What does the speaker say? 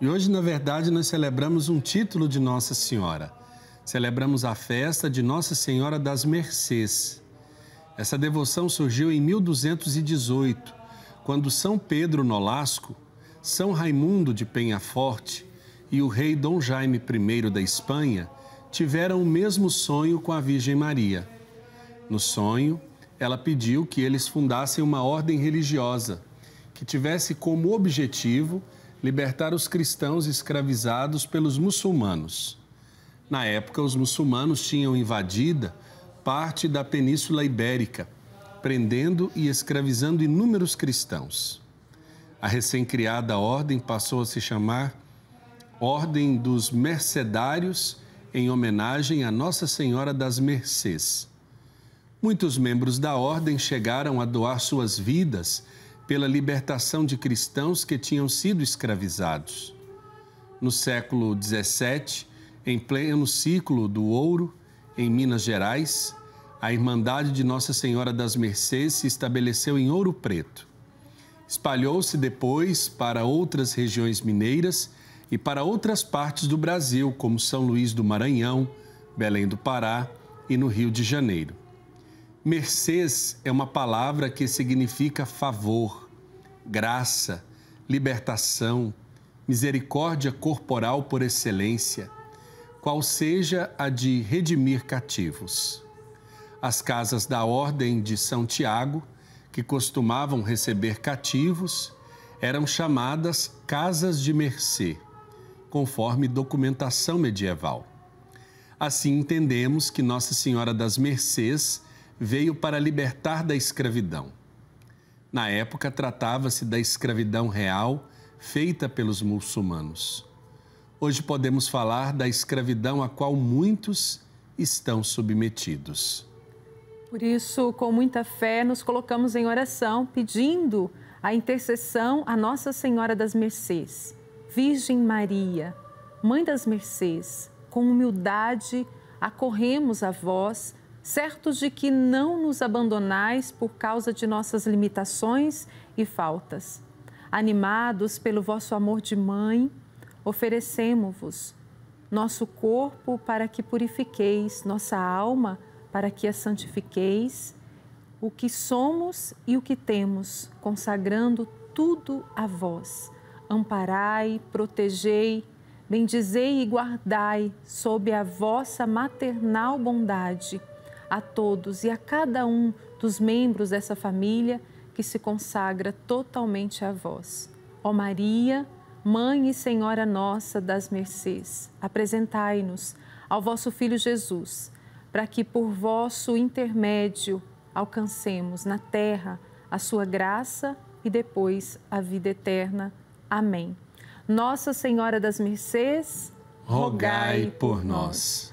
E hoje, na verdade, nós celebramos um título de Nossa Senhora. Celebramos a festa de Nossa Senhora das Mercês. Essa devoção surgiu em 1218, quando São Pedro Nolasco, São Raimundo de Penhaforte e o rei Dom Jaime I da Espanha tiveram o mesmo sonho com a Virgem Maria. No sonho, ela pediu que eles fundassem uma ordem religiosa que tivesse como objetivo libertar os cristãos escravizados pelos muçulmanos. Na época, os muçulmanos tinham invadida parte da Península Ibérica, prendendo e escravizando inúmeros cristãos. A recém-criada ordem passou a se chamar Ordem dos Mercedários, em homenagem a Nossa Senhora das Mercês. Muitos membros da ordem chegaram a doar suas vidas pela libertação de cristãos que tinham sido escravizados. No século XVII, em pleno ciclo do ouro, em Minas Gerais, a Irmandade de Nossa Senhora das Mercês se estabeleceu em Ouro Preto. Espalhou-se depois para outras regiões mineiras e para outras partes do Brasil, como São Luís do Maranhão, Belém do Pará e no Rio de Janeiro. Mercês é uma palavra que significa favor, graça, libertação, misericórdia corporal por excelência, qual seja a de redimir cativos. As casas da Ordem de São Tiago, que costumavam receber cativos, eram chamadas casas de mercê, conforme documentação medieval. Assim entendemos que Nossa Senhora das Mercês veio para libertar da escravidão. Na época, tratava-se da escravidão real feita pelos muçulmanos. Hoje podemos falar da escravidão a qual muitos estão submetidos. Por isso, com muita fé, nos colocamos em oração, pedindo a intercessão a Nossa Senhora das Mercês, Virgem Maria, Mãe das Mercês, com humildade acorremos a vós certos de que não nos abandonais por causa de nossas limitações e faltas. Animados pelo vosso amor de mãe, oferecemo-vos nosso corpo para que purifiqueis, nossa alma para que a santifiqueis, o que somos e o que temos, consagrando tudo a vós. Amparai, protegei, bendizei e guardai sob a vossa maternal bondade a todos e a cada um dos membros dessa família que se consagra totalmente a vós. Ó Maria, Mãe e Senhora Nossa das Mercês, apresentai-nos ao vosso Filho Jesus, para que por vosso intermédio alcancemos na terra a sua graça e depois a vida eterna. Amém. Nossa Senhora das Mercês, rogai por nós.